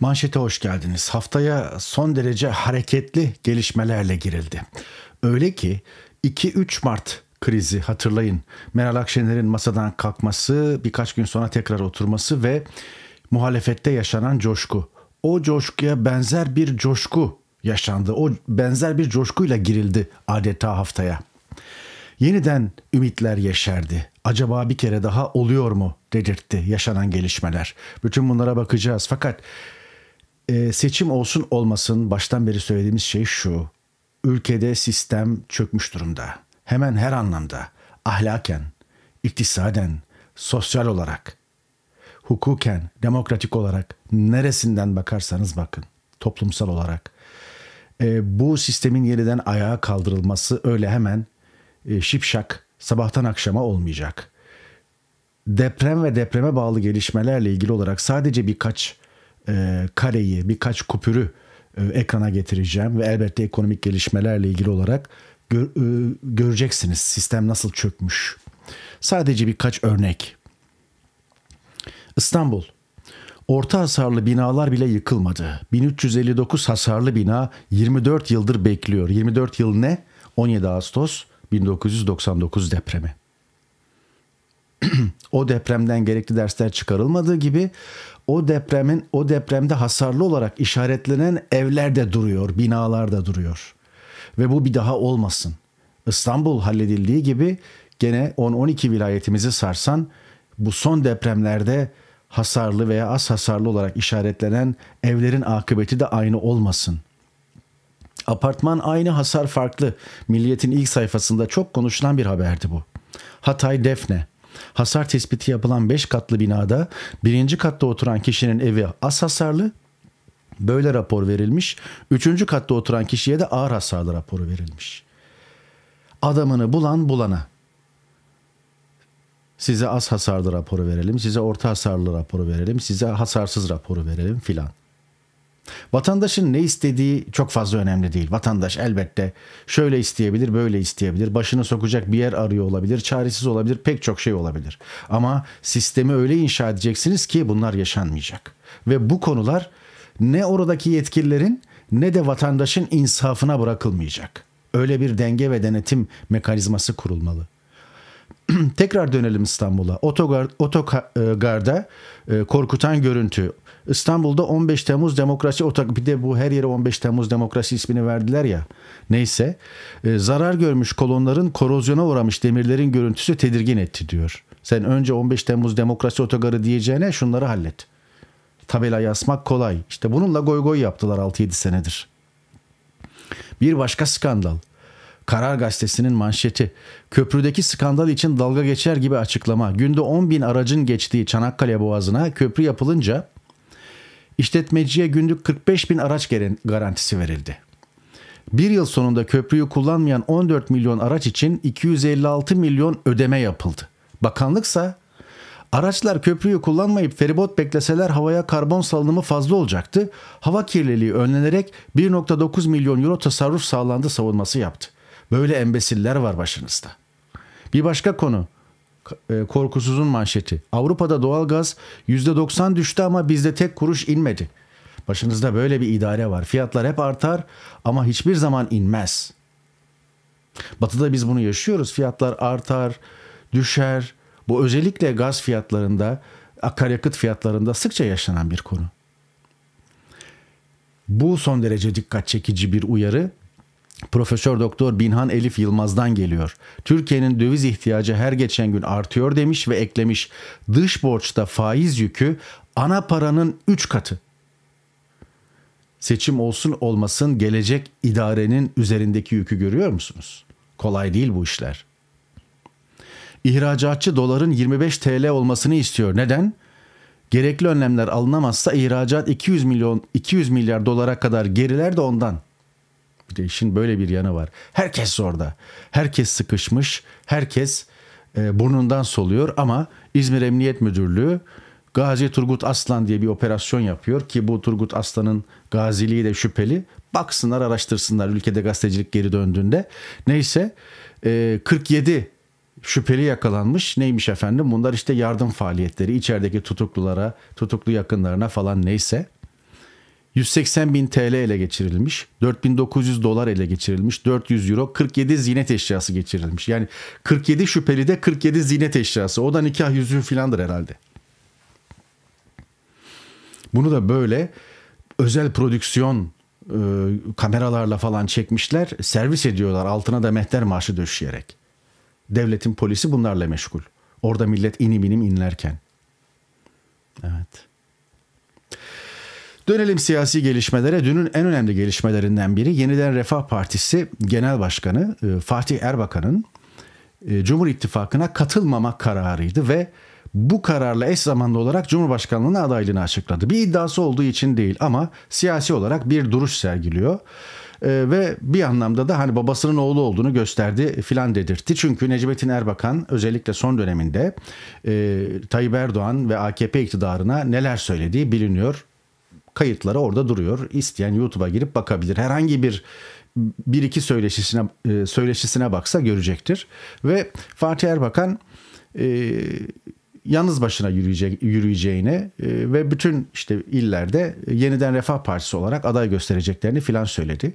Manşete hoş geldiniz. Haftaya son derece hareketli gelişmelerle girildi. Öyle ki 2-3 Mart krizi hatırlayın. Meral Akşener'in masadan kalkması, birkaç gün sonra tekrar oturması ve muhalefette yaşanan coşku. O coşkuya benzer bir coşku yaşandı. O benzer bir coşkuyla girildi adeta haftaya. Yeniden ümitler yeşerdi. Acaba bir kere daha oluyor mu dedirtti yaşanan gelişmeler. Bütün bunlara bakacağız. Fakat e, seçim olsun olmasın baştan beri söylediğimiz şey şu. Ülkede sistem çökmüş durumda. Hemen her anlamda. Ahlaken, iktisaden, sosyal olarak, hukuken, demokratik olarak neresinden bakarsanız bakın toplumsal olarak. E, bu sistemin yeniden ayağa kaldırılması öyle hemen e, şipşak sabahtan akşama olmayacak. Deprem ve depreme bağlı gelişmelerle ilgili olarak sadece birkaç e, kareyi, birkaç kupürü e, ekrana getireceğim ve elbette ekonomik gelişmelerle ilgili olarak gör, e, göreceksiniz sistem nasıl çökmüş. Sadece birkaç örnek. İstanbul Orta hasarlı binalar bile yıkılmadı. 1359 hasarlı bina 24 yıldır bekliyor. 24 yıl ne? 17 Ağustos 1999 depremi. o depremden gerekli dersler çıkarılmadığı gibi o depremin o depremde hasarlı olarak işaretlenen evler de duruyor, binalar da duruyor. Ve bu bir daha olmasın. İstanbul halledildiği gibi gene 10-12 vilayetimizi sarsan bu son depremlerde hasarlı veya az hasarlı olarak işaretlenen evlerin akıbeti de aynı olmasın. Apartman aynı hasar farklı. Milliyetin ilk sayfasında çok konuşulan bir haberdi bu. Hatay Defne. Hasar tespiti yapılan 5 katlı binada birinci katta oturan kişinin evi az hasarlı, böyle rapor verilmiş. Üçüncü katta oturan kişiye de ağır hasarlı raporu verilmiş. Adamını bulan bulana. Size az hasarlı raporu verelim, size orta hasarlı raporu verelim, size hasarsız raporu verelim filan. Vatandaşın ne istediği çok fazla önemli değil. Vatandaş elbette şöyle isteyebilir, böyle isteyebilir. Başını sokacak bir yer arıyor olabilir, çaresiz olabilir, pek çok şey olabilir. Ama sistemi öyle inşa edeceksiniz ki bunlar yaşanmayacak. Ve bu konular ne oradaki yetkililerin ne de vatandaşın insafına bırakılmayacak. Öyle bir denge ve denetim mekanizması kurulmalı. Tekrar dönelim İstanbul'a. Otogar, otogarda e, e, korkutan görüntü İstanbul'da 15 Temmuz Demokrasi Otak bir de bu her yere 15 Temmuz Demokrasi ismini verdiler ya. Neyse e, zarar görmüş kolonların korozyona uğramış demirlerin görüntüsü tedirgin etti diyor. Sen önce 15 Temmuz Demokrasi Otogarı diyeceğine şunları hallet. Tabelayı asmak kolay. İşte bununla goy goy yaptılar 6-7 senedir. Bir başka skandal. Karar Gazetesi'nin manşeti. Köprüdeki skandal için dalga geçer gibi açıklama. Günde 10 bin aracın geçtiği Çanakkale Boğazı'na köprü yapılınca İşletmeciye günlük 45 bin araç garantisi verildi. Bir yıl sonunda köprüyü kullanmayan 14 milyon araç için 256 milyon ödeme yapıldı. Bakanlıksa araçlar köprüyü kullanmayıp feribot bekleseler havaya karbon salınımı fazla olacaktı. Hava kirliliği önlenerek 1.9 milyon euro tasarruf sağlandı savunması yaptı. Böyle embesiller var başınızda. Bir başka konu e, korkusuzun manşeti. Avrupa'da doğalgaz %90 düştü ama bizde tek kuruş inmedi. Başınızda böyle bir idare var. Fiyatlar hep artar ama hiçbir zaman inmez. Batı'da biz bunu yaşıyoruz. Fiyatlar artar, düşer. Bu özellikle gaz fiyatlarında, akaryakıt fiyatlarında sıkça yaşanan bir konu. Bu son derece dikkat çekici bir uyarı Profesör Doktor Binhan Elif Yılmaz'dan geliyor. Türkiye'nin döviz ihtiyacı her geçen gün artıyor demiş ve eklemiş. Dış borçta faiz yükü ana paranın 3 katı. Seçim olsun olmasın gelecek idarenin üzerindeki yükü görüyor musunuz? Kolay değil bu işler. İhracatçı doların 25 TL olmasını istiyor. Neden? Gerekli önlemler alınamazsa ihracat 200 milyon 200 milyar dolara kadar geriler de ondan. Bir de işin böyle bir yanı var. Herkes orada. Herkes sıkışmış. Herkes e, burnundan soluyor ama İzmir Emniyet Müdürlüğü Gazi Turgut Aslan diye bir operasyon yapıyor ki bu Turgut Aslan'ın gaziliği de şüpheli. Baksınlar araştırsınlar ülkede gazetecilik geri döndüğünde. Neyse e, 47 şüpheli yakalanmış. Neymiş efendim? Bunlar işte yardım faaliyetleri içerideki tutuklulara, tutuklu yakınlarına falan neyse. 180 bin TL ele geçirilmiş, 4900 dolar ele geçirilmiş, 400 euro, 47 zinet eşyası geçirilmiş. Yani 47 şüpheli de 47 zinet eşyası. O da nikah yüzüğü filandır herhalde. Bunu da böyle özel prodüksiyon e, kameralarla falan çekmişler. Servis ediyorlar altına da mehter maaşı döşeyerek. Devletin polisi bunlarla meşgul. Orada millet inim inim inlerken. Evet. Dönelim siyasi gelişmelere. Dünün en önemli gelişmelerinden biri Yeniden Refah Partisi Genel Başkanı e, Fatih Erbakan'ın e, Cumhur İttifakı'na katılmama kararıydı ve bu kararla eş zamanlı olarak Cumhurbaşkanlığına adaylığını açıkladı. Bir iddiası olduğu için değil ama siyasi olarak bir duruş sergiliyor. Ee, ve bir anlamda da hani babasının oğlu olduğunu gösterdi filan dedirtti. Çünkü Necmettin Erbakan özellikle son döneminde e, Tayyip Erdoğan ve AKP iktidarına neler söylediği biliniyor kayıtları orada duruyor. İsteyen YouTube'a girip bakabilir. Herhangi bir bir iki söyleşisine e, söyleşisine baksa görecektir. Ve Fatih Erbakan e, yalnız başına yürüyecek, yürüyeceğini e, ve bütün işte illerde yeniden Refah Partisi olarak aday göstereceklerini filan söyledi.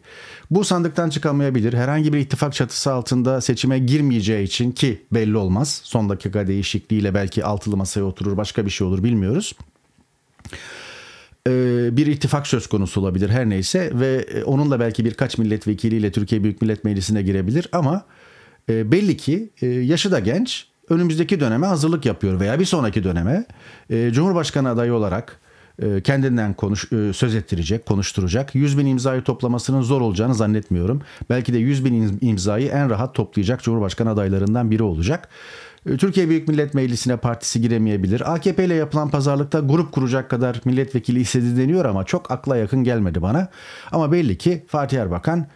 Bu sandıktan çıkamayabilir. Herhangi bir ittifak çatısı altında seçime girmeyeceği için ki belli olmaz. Son dakika değişikliğiyle belki altılı masaya oturur başka bir şey olur bilmiyoruz. E, bir ittifak söz konusu olabilir her neyse ve e, onunla belki birkaç milletvekiliyle Türkiye Büyük Millet Meclisi'ne girebilir ama e, belli ki yaşı da genç önümüzdeki döneme hazırlık yapıyor veya bir sonraki döneme Cumhurbaşkanı adayı olarak kendinden konuş, söz ettirecek, konuşturacak. 100 bin imzayı toplamasının zor olacağını zannetmiyorum. Belki de 100 bin imzayı en rahat toplayacak Cumhurbaşkanı adaylarından biri olacak. Ee, Türkiye Büyük Millet Meclisi'ne partisi giremeyebilir. AKP ile yapılan pazarlıkta grup kuracak kadar milletvekili istedi deniyor ama çok akla yakın gelmedi bana. Ama belli ki Fatih Erbakan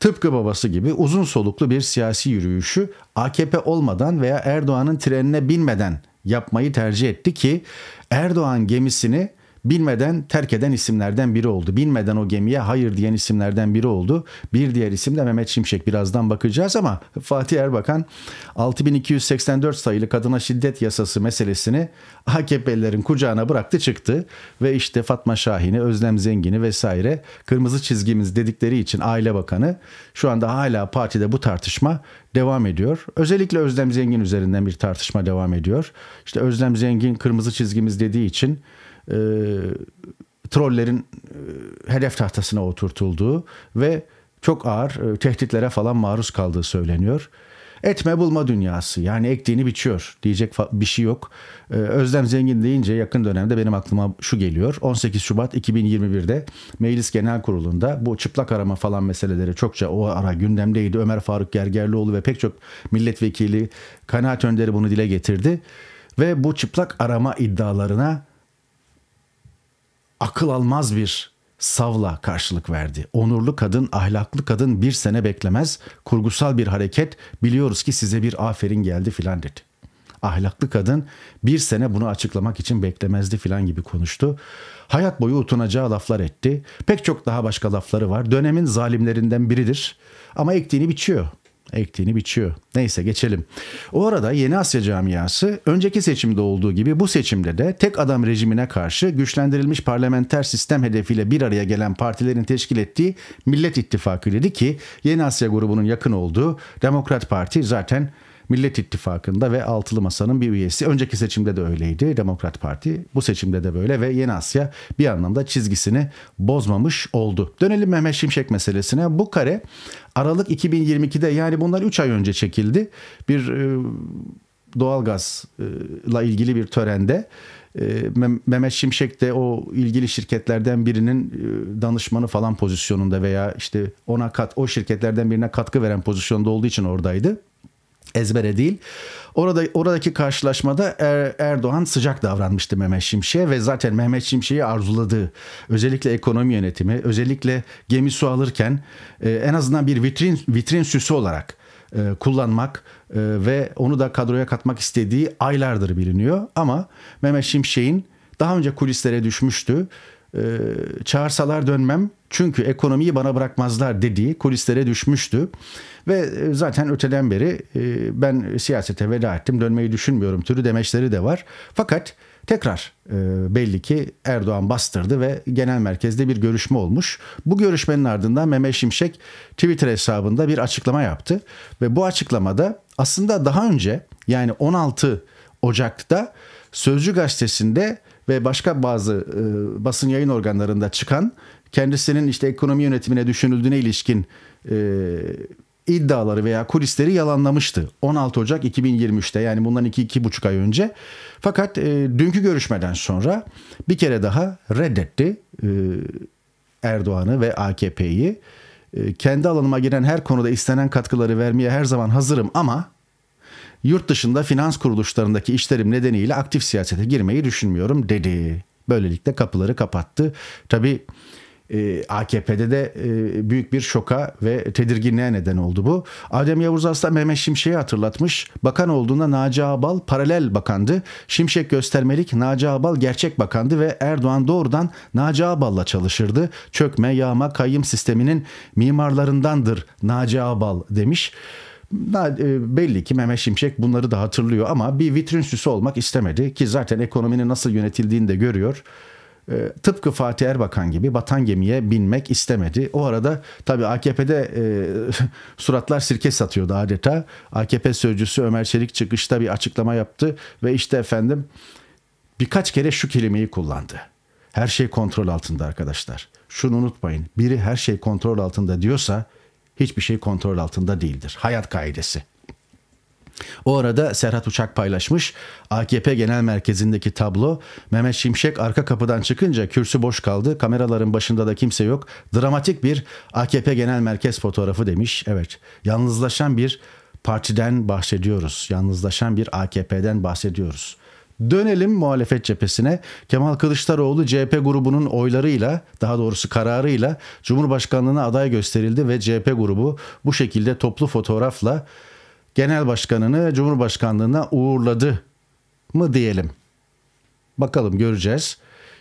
tıpkı babası gibi uzun soluklu bir siyasi yürüyüşü AKP olmadan veya Erdoğan'ın trenine binmeden yapmayı tercih etti ki Erdoğan gemisini bilmeden terk eden isimlerden biri oldu. Bilmeden o gemiye hayır diyen isimlerden biri oldu. Bir diğer isim de Mehmet Şimşek. Birazdan bakacağız ama Fatih Erbakan 6284 sayılı kadına şiddet yasası meselesini AKP'lilerin kucağına bıraktı çıktı ve işte Fatma Şahin'i, Özlem Zengin'i vesaire kırmızı çizgimiz dedikleri için Aile Bakanı şu anda hala partide bu tartışma devam ediyor. Özellikle Özlem Zengin üzerinden bir tartışma devam ediyor. İşte Özlem Zengin kırmızı çizgimiz dediği için e, trollerin e, hedef tahtasına oturtulduğu ve çok ağır e, tehditlere falan maruz kaldığı söyleniyor. Etme bulma dünyası yani ektiğini biçiyor diyecek bir şey yok. Ee, Özlem Zengin deyince yakın dönemde benim aklıma şu geliyor. 18 Şubat 2021'de Meclis Genel Kurulu'nda bu çıplak arama falan meseleleri çokça o ara gündemdeydi. Ömer Faruk Gergerlioğlu ve pek çok milletvekili kanaat önderi bunu dile getirdi. Ve bu çıplak arama iddialarına akıl almaz bir savla karşılık verdi. Onurlu kadın, ahlaklı kadın bir sene beklemez. Kurgusal bir hareket biliyoruz ki size bir aferin geldi filan dedi. Ahlaklı kadın bir sene bunu açıklamak için beklemezdi filan gibi konuştu. Hayat boyu utunacağı laflar etti. Pek çok daha başka lafları var. Dönemin zalimlerinden biridir. Ama ektiğini biçiyor ektiğini biçiyor. Neyse geçelim. O arada Yeni Asya camiası önceki seçimde olduğu gibi bu seçimde de tek adam rejimine karşı güçlendirilmiş parlamenter sistem hedefiyle bir araya gelen partilerin teşkil ettiği Millet İttifakı dedi ki Yeni Asya grubunun yakın olduğu Demokrat Parti zaten Millet İttifakı'nda ve Altılı Masa'nın bir üyesi. Önceki seçimde de öyleydi Demokrat Parti. Bu seçimde de böyle ve Yeni Asya bir anlamda çizgisini bozmamış oldu. Dönelim Mehmet Şimşek meselesine. Bu kare Aralık 2022'de yani bunlar 3 ay önce çekildi. Bir e, doğalgazla ilgili bir törende e, Mehmet Şimşek de o ilgili şirketlerden birinin e, danışmanı falan pozisyonunda veya işte ona kat o şirketlerden birine katkı veren pozisyonda olduğu için oradaydı ezbere değil. Orada oradaki karşılaşmada er, Erdoğan sıcak davranmıştı Mehmet Şimşek'e ve zaten Mehmet Şimşek'i arzuladığı özellikle ekonomi yönetimi, özellikle gemi su alırken e, en azından bir vitrin vitrin süsü olarak e, kullanmak e, ve onu da kadroya katmak istediği aylardır biliniyor ama Mehmet Şimşek'in daha önce kulislere düşmüştü e, çağırsalar dönmem çünkü ekonomiyi bana bırakmazlar dediği kulislere düşmüştü. Ve e, zaten öteden beri e, ben siyasete veda ettim dönmeyi düşünmüyorum türü demeçleri de var. Fakat tekrar e, belli ki Erdoğan bastırdı ve genel merkezde bir görüşme olmuş. Bu görüşmenin ardından Mehmet Şimşek Twitter hesabında bir açıklama yaptı. Ve bu açıklamada aslında daha önce yani 16 Ocak'ta Sözcü Gazetesi'nde ve başka bazı e, basın yayın organlarında çıkan kendisinin işte ekonomi yönetimine düşünüldüğüne ilişkin e, iddiaları veya kulisleri yalanlamıştı. 16 Ocak 2023'te yani bundan 2-2,5 ay önce. Fakat e, dünkü görüşmeden sonra bir kere daha reddetti e, Erdoğan'ı ve AKP'yi. E, kendi alanıma giren her konuda istenen katkıları vermeye her zaman hazırım ama yurt dışında finans kuruluşlarındaki işlerim nedeniyle aktif siyasete girmeyi düşünmüyorum dedi. Böylelikle kapıları kapattı. Tabi e, AKP'de de e, büyük bir şoka ve tedirginliğe neden oldu bu. Adem Yavuz Aslan Mehmet Şimşek'i hatırlatmış. Bakan olduğunda Naci Abal paralel bakandı. Şimşek göstermelik, Naci Abal gerçek bakandı ve Erdoğan doğrudan Naci Abal'la çalışırdı. Çökme, yağma, kayım sisteminin mimarlarındandır Naci Abal demiş. E, belli ki Mehmet Şimşek bunları da hatırlıyor ama bir vitrin süsü olmak istemedi ki zaten ekonominin nasıl yönetildiğini de görüyor. E, tıpkı Fatih Erbakan gibi batan gemiye binmek istemedi. O arada tabi AKP'de e, suratlar sirke satıyordu adeta. AKP sözcüsü Ömer Çelik çıkışta bir açıklama yaptı ve işte efendim birkaç kere şu kelimeyi kullandı. Her şey kontrol altında arkadaşlar. Şunu unutmayın. Biri her şey kontrol altında diyorsa hiçbir şey kontrol altında değildir. Hayat kaidesi. O arada Serhat Uçak paylaşmış. AKP Genel Merkezi'ndeki tablo Mehmet Şimşek arka kapıdan çıkınca kürsü boş kaldı. Kameraların başında da kimse yok. Dramatik bir AKP Genel Merkez fotoğrafı demiş. Evet yalnızlaşan bir partiden bahsediyoruz. Yalnızlaşan bir AKP'den bahsediyoruz. Dönelim muhalefet cephesine. Kemal Kılıçdaroğlu CHP grubunun oylarıyla daha doğrusu kararıyla Cumhurbaşkanlığına aday gösterildi ve CHP grubu bu şekilde toplu fotoğrafla genel başkanını Cumhurbaşkanlığına uğurladı mı diyelim. Bakalım göreceğiz.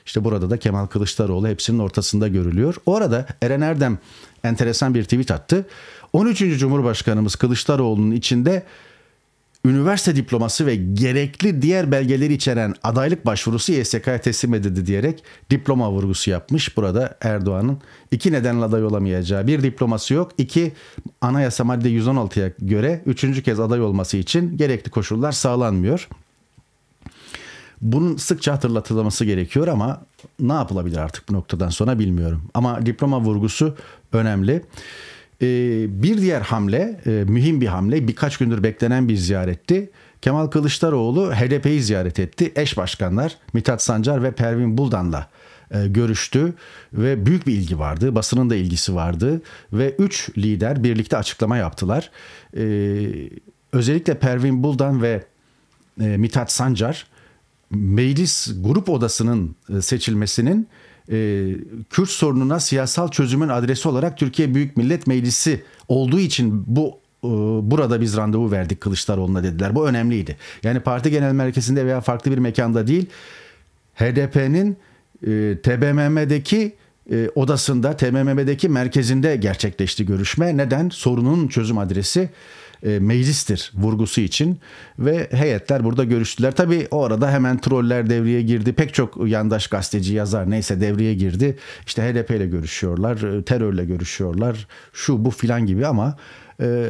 İşte burada da Kemal Kılıçdaroğlu hepsinin ortasında görülüyor. Orada Eren Erdem enteresan bir tweet attı. 13. Cumhurbaşkanımız Kılıçdaroğlu'nun içinde üniversite diploması ve gerekli diğer belgeleri içeren adaylık başvurusu YSK'ya teslim edildi diyerek diploma vurgusu yapmış. Burada Erdoğan'ın iki nedenle aday olamayacağı bir diploması yok. İki anayasa madde 116'ya göre üçüncü kez aday olması için gerekli koşullar sağlanmıyor. Bunun sıkça hatırlatılması gerekiyor ama ne yapılabilir artık bu noktadan sonra bilmiyorum. Ama diploma vurgusu önemli. Ee, bir diğer hamle, e, mühim bir hamle, birkaç gündür beklenen bir ziyaretti. Kemal Kılıçdaroğlu HDP'yi ziyaret etti. Eş başkanlar Mithat Sancar ve Pervin Buldan'la e, görüştü ve büyük bir ilgi vardı. Basının da ilgisi vardı ve üç lider birlikte açıklama yaptılar. Ee, özellikle Pervin Buldan ve e, Mithat Sancar meclis grup odasının seçilmesinin e, Kürt sorununa siyasal çözümün adresi olarak Türkiye Büyük Millet Meclisi olduğu için bu e, burada biz randevu verdik Kılıçdaroğlu'na dediler. Bu önemliydi. Yani parti genel merkezinde veya farklı bir mekanda değil HDP'nin e, TBMM'deki e, odasında TBMM'deki merkezinde gerçekleşti görüşme. Neden? Sorunun çözüm adresi e, meclistir vurgusu için ve heyetler burada görüştüler. Tabii o arada hemen troller devreye girdi. Pek çok yandaş gazeteci, yazar neyse devreye girdi. İşte HDP ile görüşüyorlar, e, terörle görüşüyorlar, şu bu filan gibi ama e,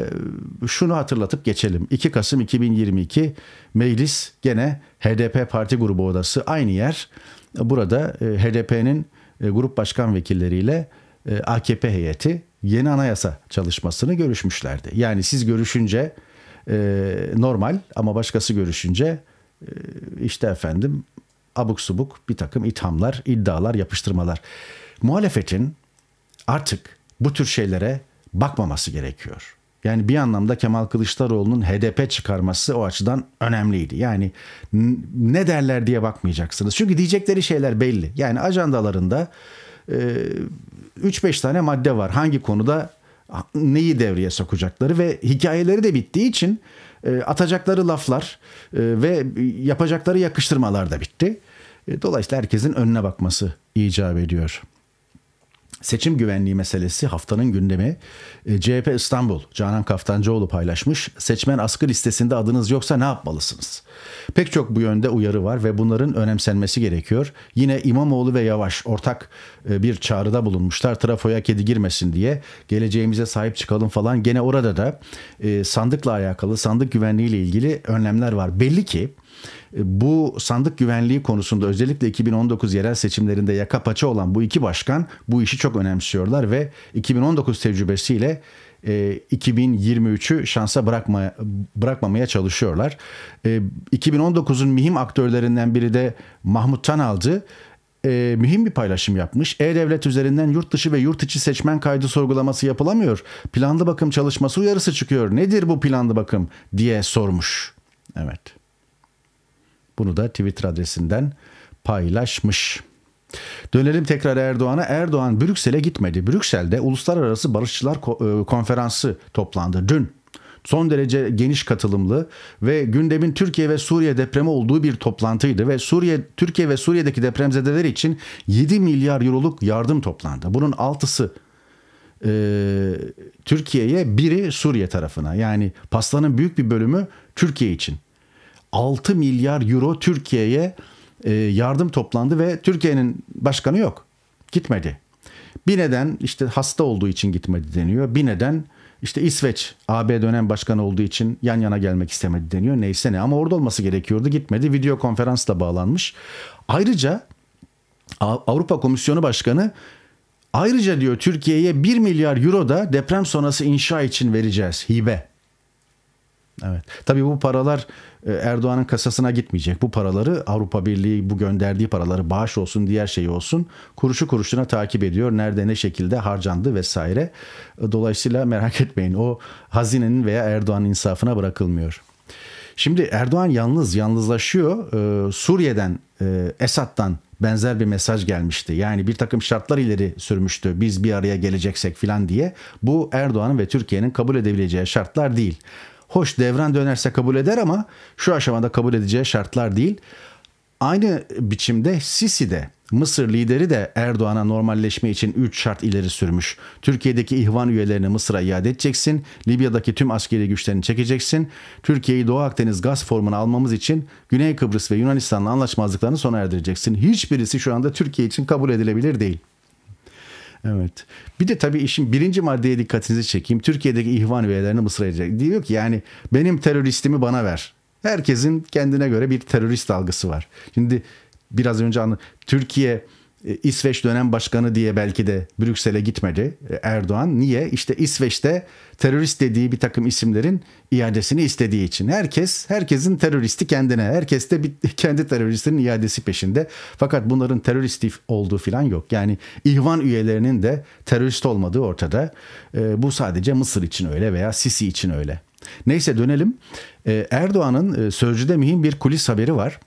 şunu hatırlatıp geçelim. 2 Kasım 2022 meclis gene HDP parti grubu odası aynı yer. Burada e, HDP'nin e, grup başkan vekilleriyle AKP heyeti yeni anayasa çalışmasını görüşmüşlerdi. Yani siz görüşünce e, normal ama başkası görüşünce e, işte efendim abuk subuk bir takım ithamlar, iddialar, yapıştırmalar. Muhalefetin artık bu tür şeylere bakmaması gerekiyor. Yani bir anlamda Kemal Kılıçdaroğlu'nun HDP çıkarması o açıdan önemliydi. Yani ne derler diye bakmayacaksınız. Çünkü diyecekleri şeyler belli. Yani ajandalarında 3-5 ee, tane madde var. Hangi konuda neyi devreye sokacakları ve hikayeleri de bittiği için e, atacakları laflar e, ve yapacakları yakıştırmalar da bitti. E, dolayısıyla herkesin önüne bakması icap ediyor. Seçim güvenliği meselesi haftanın gündemi. E, CHP İstanbul, Canan Kaftancıoğlu paylaşmış. Seçmen askı listesinde adınız yoksa ne yapmalısınız? Pek çok bu yönde uyarı var ve bunların önemsenmesi gerekiyor. Yine İmamoğlu ve Yavaş ortak e, bir çağrıda bulunmuşlar. Trafoya kedi girmesin diye geleceğimize sahip çıkalım falan. Gene orada da e, sandıkla alakalı, sandık güvenliği ile ilgili önlemler var. Belli ki e, bu sandık güvenliği konusunda özellikle 2019 yerel seçimlerinde yaka paça olan bu iki başkan bu işi çok önemsiyorlar ve 2019 tecrübesiyle 2023'ü e, şansa bırakma, bırakmamaya çalışıyorlar. 2019'un e, mühim aktörlerinden biri de Mahmut Tanal'dı mühim bir paylaşım yapmış. E-Devlet üzerinden yurt dışı ve yurt içi seçmen kaydı sorgulaması yapılamıyor. Planlı bakım çalışması uyarısı çıkıyor. Nedir bu planlı bakım diye sormuş. Evet. Bunu da Twitter adresinden paylaşmış. Dönelim tekrar Erdoğan'a. Erdoğan Brüksel'e gitmedi. Brüksel'de Uluslararası Barışçılar e, Konferansı toplandı dün. Son derece geniş katılımlı ve gündemin Türkiye ve Suriye depremi olduğu bir toplantıydı ve Suriye Türkiye ve Suriye'deki depremzedeler için 7 milyar euroluk yardım toplandı. Bunun altısı e, Türkiye'ye, biri Suriye tarafına. Yani pastanın büyük bir bölümü Türkiye için. 6 milyar euro Türkiye'ye e, yardım toplandı ve Türkiye'nin başkanı yok. Gitmedi. Bir neden işte hasta olduğu için gitmedi deniyor. Bir neden işte İsveç AB dönem başkanı olduğu için yan yana gelmek istemedi deniyor. Neyse ne ama orada olması gerekiyordu gitmedi. Video konferansla bağlanmış. Ayrıca Avrupa Komisyonu Başkanı ayrıca diyor Türkiye'ye 1 milyar euro da deprem sonrası inşa için vereceğiz hibe. Evet. Tabii bu paralar e, Erdoğan'ın kasasına gitmeyecek. Bu paraları Avrupa Birliği bu gönderdiği paraları bağış olsun diğer şey olsun kuruşu kuruşuna takip ediyor. Nerede ne şekilde harcandı vesaire. E, dolayısıyla merak etmeyin o hazinenin veya Erdoğan'ın insafına bırakılmıyor. Şimdi Erdoğan yalnız yalnızlaşıyor. Ee, Suriye'den e, Esad'dan benzer bir mesaj gelmişti. Yani bir takım şartlar ileri sürmüştü biz bir araya geleceksek filan diye. Bu Erdoğan'ın ve Türkiye'nin kabul edebileceği şartlar değil. Hoş devran dönerse kabul eder ama şu aşamada kabul edeceği şartlar değil. Aynı biçimde Sisi de Mısır lideri de Erdoğan'a normalleşme için 3 şart ileri sürmüş. Türkiye'deki ihvan üyelerini Mısır'a iade edeceksin. Libya'daki tüm askeri güçlerini çekeceksin. Türkiye'yi Doğu Akdeniz gaz formuna almamız için Güney Kıbrıs ve Yunanistan'la anlaşmazlıklarını sona erdireceksin. Hiçbirisi şu anda Türkiye için kabul edilebilir değil. Evet. Bir de tabii işin birinci maddeye dikkatinizi çekeyim. Türkiye'deki ihvan üyelerini Mısır'a edecek. Diyor ki yani benim teröristimi bana ver. Herkesin kendine göre bir terörist algısı var. Şimdi biraz önce anladım. Türkiye e, İsveç dönem başkanı diye belki de Brüksel'e gitmedi e, Erdoğan. Niye? İşte İsveç'te terörist dediği bir takım isimlerin iadesini istediği için. Herkes, herkesin teröristi kendine. Herkes de bir, kendi teröristinin iadesi peşinde. Fakat bunların terörist olduğu falan yok. Yani ihvan üyelerinin de terörist olmadığı ortada. E, bu sadece Mısır için öyle veya Sisi için öyle. Neyse dönelim. Erdoğan'ın Sözcü'de mühim bir kulis haberi var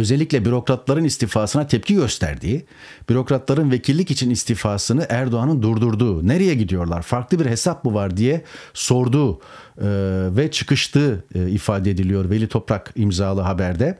özellikle bürokratların istifasına tepki gösterdiği, bürokratların vekillik için istifasını Erdoğan'ın durdurduğu, nereye gidiyorlar, farklı bir hesap mı var diye sorduğu e, ve çıkıştığı e, ifade ediliyor Veli Toprak imzalı haberde.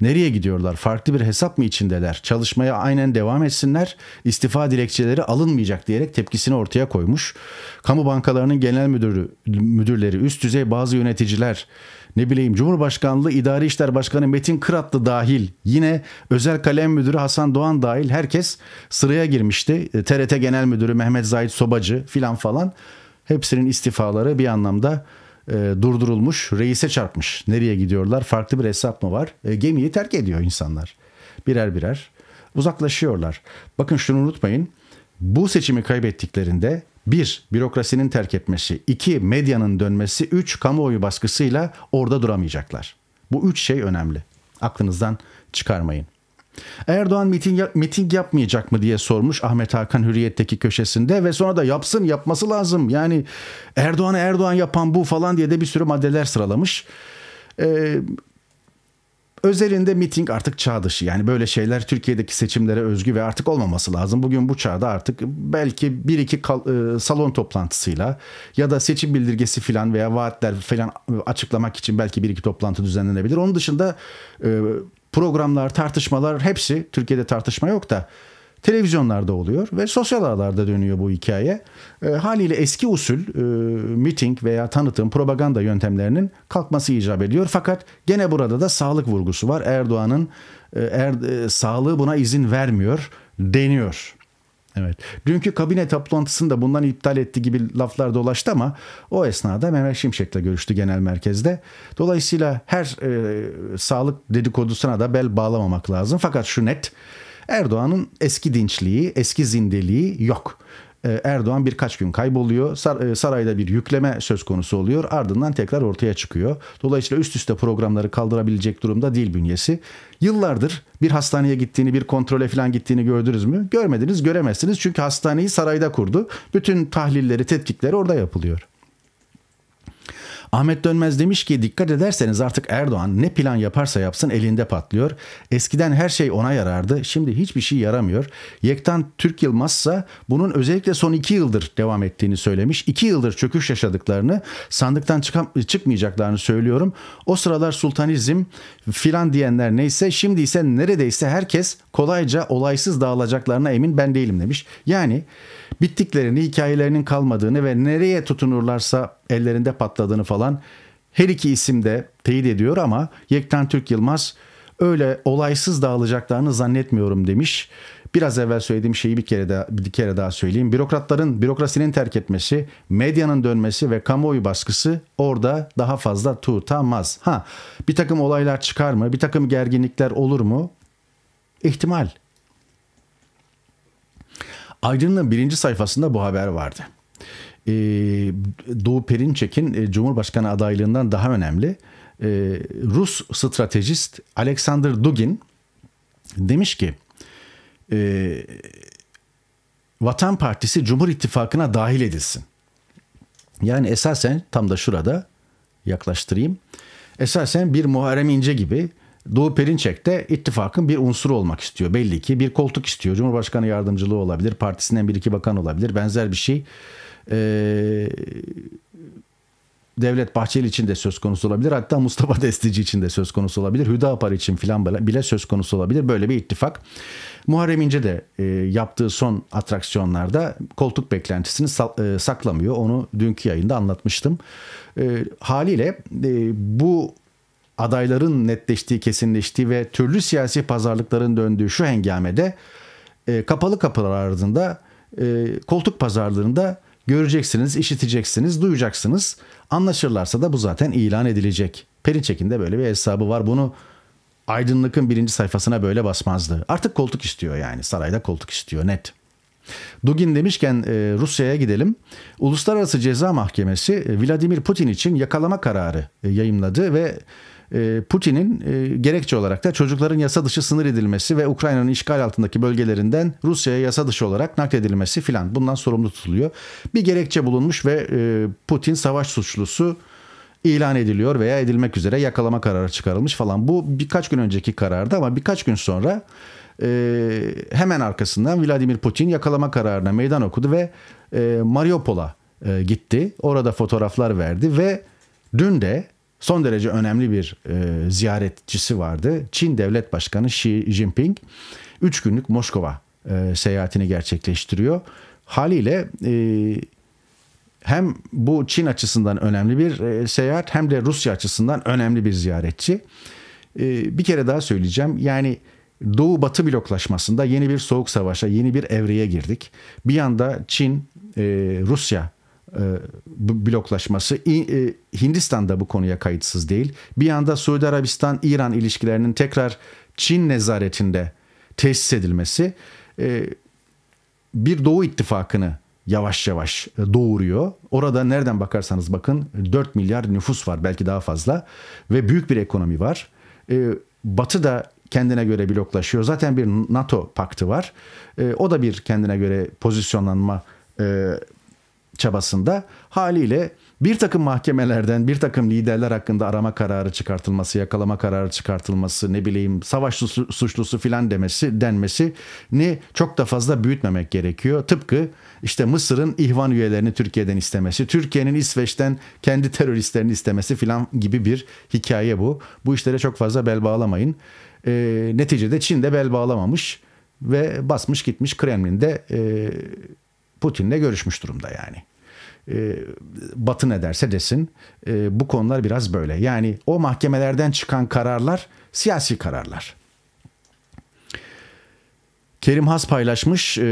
Nereye gidiyorlar? Farklı bir hesap mı içindeler? Çalışmaya aynen devam etsinler. İstifa dilekçeleri alınmayacak diyerek tepkisini ortaya koymuş. Kamu bankalarının genel müdürü, müdürleri, üst düzey bazı yöneticiler ne bileyim Cumhurbaşkanlığı İdari İşler Başkanı Metin Kıratlı dahil yine özel kalem müdürü Hasan Doğan dahil herkes sıraya girmişti. TRT e, Genel Müdürü Mehmet Zahit Sobacı filan falan hepsinin istifaları bir anlamda e, durdurulmuş, reise çarpmış. Nereye gidiyorlar? Farklı bir hesap mı var? E, gemiyi terk ediyor insanlar. Birer birer uzaklaşıyorlar. Bakın şunu unutmayın. Bu seçimi kaybettiklerinde 1. Bürokrasinin terk etmesi. 2. Medyanın dönmesi. 3. Kamuoyu baskısıyla orada duramayacaklar. Bu üç şey önemli. Aklınızdan çıkarmayın. Erdoğan miting, yap, miting yapmayacak mı diye sormuş Ahmet Hakan Hürriyet'teki köşesinde ve sonra da yapsın yapması lazım. Yani Erdoğan'ı Erdoğan yapan bu falan diye de bir sürü maddeler sıralamış. Ee, Özelinde miting artık çağ dışı. Yani böyle şeyler Türkiye'deki seçimlere özgü ve artık olmaması lazım. Bugün bu çağda artık belki bir iki e, salon toplantısıyla ya da seçim bildirgesi falan veya vaatler falan e, açıklamak için belki bir iki toplantı düzenlenebilir. Onun dışında e, programlar, tartışmalar hepsi Türkiye'de tartışma yok da televizyonlarda oluyor ve sosyal ağlarda dönüyor bu hikaye. E, haliyle eski usul e, miting veya tanıtım, propaganda yöntemlerinin kalkması icap ediyor. Fakat gene burada da sağlık vurgusu var. Erdoğan'ın e, er, e, sağlığı buna izin vermiyor deniyor. Evet. Dünkü kabine toplantısında bundan iptal etti gibi laflar dolaştı ama o esnada Mehmet Şimşek'le görüştü genel merkezde. Dolayısıyla her e, sağlık dedikodusuna da bel bağlamamak lazım. Fakat şu net Erdoğan'ın eski dinçliği, eski zindeliği yok. Ee, Erdoğan birkaç gün kayboluyor. E, sarayda bir yükleme söz konusu oluyor. Ardından tekrar ortaya çıkıyor. Dolayısıyla üst üste programları kaldırabilecek durumda değil bünyesi. Yıllardır bir hastaneye gittiğini, bir kontrole falan gittiğini gördünüz mü? Görmediniz, göremezsiniz. Çünkü hastaneyi sarayda kurdu. Bütün tahlilleri, tetkikleri orada yapılıyor. Ahmet Dönmez demiş ki dikkat ederseniz artık Erdoğan ne plan yaparsa yapsın elinde patlıyor. Eskiden her şey ona yarardı. Şimdi hiçbir şey yaramıyor. Yektan Türk Yılmazsa bunun özellikle son iki yıldır devam ettiğini söylemiş. İki yıldır çöküş yaşadıklarını sandıktan çıkam- çıkmayacaklarını söylüyorum. O sıralar sultanizm filan diyenler neyse şimdi ise neredeyse herkes kolayca olaysız dağılacaklarına emin ben değilim demiş. Yani bittiklerini, hikayelerinin kalmadığını ve nereye tutunurlarsa ellerinde patladığını falan her iki isim de teyit ediyor ama Yekten Türk Yılmaz öyle olaysız dağılacaklarını zannetmiyorum demiş. Biraz evvel söylediğim şeyi bir kere daha bir kere daha söyleyeyim. Bürokratların bürokrasinin terk etmesi, medyanın dönmesi ve kamuoyu baskısı orada daha fazla tutamaz. Ha, bir takım olaylar çıkar mı? Bir takım gerginlikler olur mu? İhtimal. Aydın'ın birinci sayfasında bu haber vardı. Ee, Doğu Perinçek'in e, Cumhurbaşkanı adaylığından daha önemli e, Rus stratejist Alexander Dugin demiş ki e, Vatan Partisi Cumhur İttifakı'na dahil edilsin. Yani esasen tam da şurada yaklaştırayım. Esasen bir Muharrem İnce gibi Doğu Perinçek de ittifakın bir unsuru olmak istiyor. Belli ki bir koltuk istiyor. Cumhurbaşkanı yardımcılığı olabilir. Partisinden bir iki bakan olabilir. Benzer bir şey e, Devlet Bahçeli için de söz konusu olabilir. Hatta Mustafa Destici için de söz konusu olabilir. Hüdapar için filan bile söz konusu olabilir. Böyle bir ittifak. Muharrem İnce de e, yaptığı son atraksiyonlarda koltuk beklentisini sa- e, saklamıyor. Onu dünkü yayında anlatmıştım. E, haliyle e, bu adayların netleştiği, kesinleştiği ve türlü siyasi pazarlıkların döndüğü şu hengamede e, kapalı kapılar ardında e, koltuk pazarlarında göreceksiniz, işiteceksiniz, duyacaksınız. Anlaşırlarsa da bu zaten ilan edilecek. Perinçek'in de böyle bir hesabı var. Bunu Aydınlık'ın birinci sayfasına böyle basmazdı. Artık koltuk istiyor yani. Sarayda koltuk istiyor net. Dugin demişken e, Rusya'ya gidelim. Uluslararası Ceza Mahkemesi e, Vladimir Putin için yakalama kararı e, yayımladı ve e, Putin'in e, gerekçe olarak da çocukların yasa dışı sınır edilmesi ve Ukrayna'nın işgal altındaki bölgelerinden Rusya'ya yasa dışı olarak nakledilmesi filan bundan sorumlu tutuluyor. Bir gerekçe bulunmuş ve e, Putin savaş suçlusu ilan ediliyor veya edilmek üzere yakalama kararı çıkarılmış falan. Bu birkaç gün önceki karardı ama birkaç gün sonra hemen arkasından Vladimir Putin yakalama kararına meydan okudu ve e, Mariupol'a gitti. Orada fotoğraflar verdi ve dün de son derece önemli bir e, ziyaretçisi vardı. Çin Devlet Başkanı Xi Jinping 3 günlük Moskova e, seyahatini gerçekleştiriyor. Haliyle e, hem bu Çin açısından önemli bir e, seyahat hem de Rusya açısından önemli bir ziyaretçi. E, bir kere daha söyleyeceğim yani Doğu Batı bloklaşmasında yeni bir soğuk savaşa yeni bir evreye girdik. Bir yanda Çin, e, Rusya e, bloklaşması. E, Hindistan da bu konuya kayıtsız değil. Bir yanda Suudi Arabistan-İran ilişkilerinin tekrar Çin nezaretinde tesis edilmesi e, bir Doğu ittifakını yavaş yavaş doğuruyor. Orada nereden bakarsanız bakın 4 milyar nüfus var belki daha fazla ve büyük bir ekonomi var. Batı da kendine göre bloklaşıyor. Zaten bir NATO paktı var. o da bir kendine göre pozisyonlanma çabasında haliyle bir takım mahkemelerden bir takım liderler hakkında arama kararı çıkartılması, yakalama kararı çıkartılması, ne bileyim savaş suçlusu filan demesi denmesi ne çok da fazla büyütmemek gerekiyor. Tıpkı işte Mısır'ın ihvan üyelerini Türkiye'den istemesi, Türkiye'nin İsveç'ten kendi teröristlerini istemesi filan gibi bir hikaye bu. Bu işlere çok fazla bel bağlamayın. E, neticede Çin de bel bağlamamış ve basmış gitmiş Kremlin'de e, Putin'le görüşmüş durumda yani. Ee, Batı ne derse desin ee, bu konular biraz böyle. Yani o mahkemelerden çıkan kararlar siyasi kararlar. Kerim Has paylaşmış. E,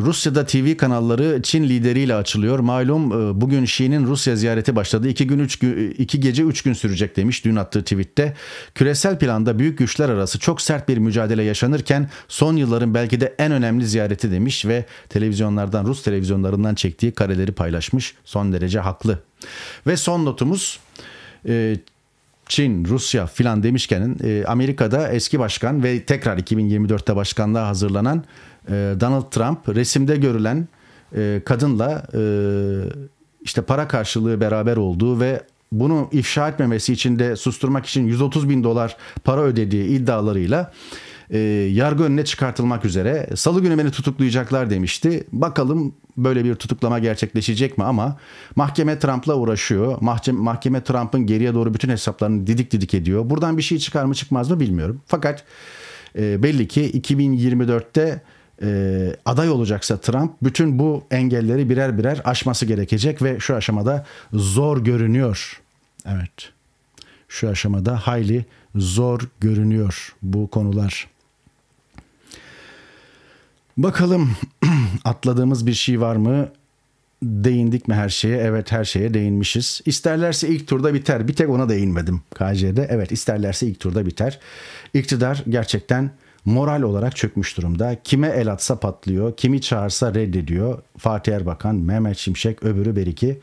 Rusya'da TV kanalları Çin lideriyle açılıyor. Malum e, bugün Şi'nin Rusya ziyareti başladı. İki gün üç gün, iki gece üç gün sürecek demiş dün attığı tweette. Küresel planda büyük güçler arası çok sert bir mücadele yaşanırken son yılların belki de en önemli ziyareti demiş ve televizyonlardan Rus televizyonlarından çektiği kareleri paylaşmış. Son derece haklı. Ve son notumuz e, Çin, Rusya filan demişken e, Amerika'da eski başkan ve tekrar 2024'te başkanlığa hazırlanan e, Donald Trump resimde görülen e, kadınla işte para karşılığı beraber olduğu ve bunu ifşa etmemesi için de susturmak için 130 bin dolar para ödediği iddialarıyla e, yargı önüne çıkartılmak üzere. Salı günü beni tutuklayacaklar demişti. Bakalım böyle bir tutuklama gerçekleşecek mi ama mahkeme Trump'la uğraşıyor. Mahkeme, mahkeme Trump'ın geriye doğru bütün hesaplarını didik didik ediyor. Buradan bir şey çıkar mı çıkmaz mı bilmiyorum. Fakat e, belli ki 2024'te e, aday olacaksa Trump bütün bu engelleri birer birer aşması gerekecek ve şu aşamada zor görünüyor. Evet. Şu aşamada hayli zor görünüyor bu konular. Bakalım atladığımız bir şey var mı? Değindik mi her şeye? Evet her şeye değinmişiz. İsterlerse ilk turda biter. Bir tek ona değinmedim KC'de. Evet isterlerse ilk turda biter. İktidar gerçekten moral olarak çökmüş durumda. Kime el atsa patlıyor, kimi çağırsa reddediyor. Fatih Erbakan, Mehmet Şimşek, öbürü Beriki.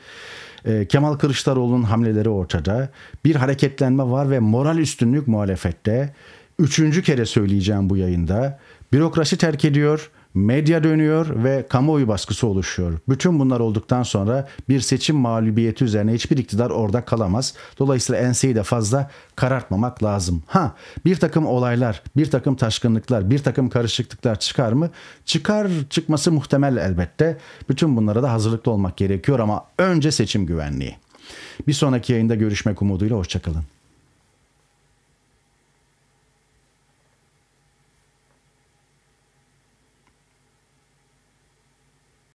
E, ee, Kemal Kılıçdaroğlu'nun hamleleri ortada. Bir hareketlenme var ve moral üstünlük muhalefette. Üçüncü kere söyleyeceğim bu yayında. Bürokrasi terk ediyor medya dönüyor ve kamuoyu baskısı oluşuyor. Bütün bunlar olduktan sonra bir seçim mağlubiyeti üzerine hiçbir iktidar orada kalamaz. Dolayısıyla enseyi de fazla karartmamak lazım. Ha bir takım olaylar, bir takım taşkınlıklar, bir takım karışıklıklar çıkar mı? Çıkar çıkması muhtemel elbette. Bütün bunlara da hazırlıklı olmak gerekiyor ama önce seçim güvenliği. Bir sonraki yayında görüşmek umuduyla hoşçakalın.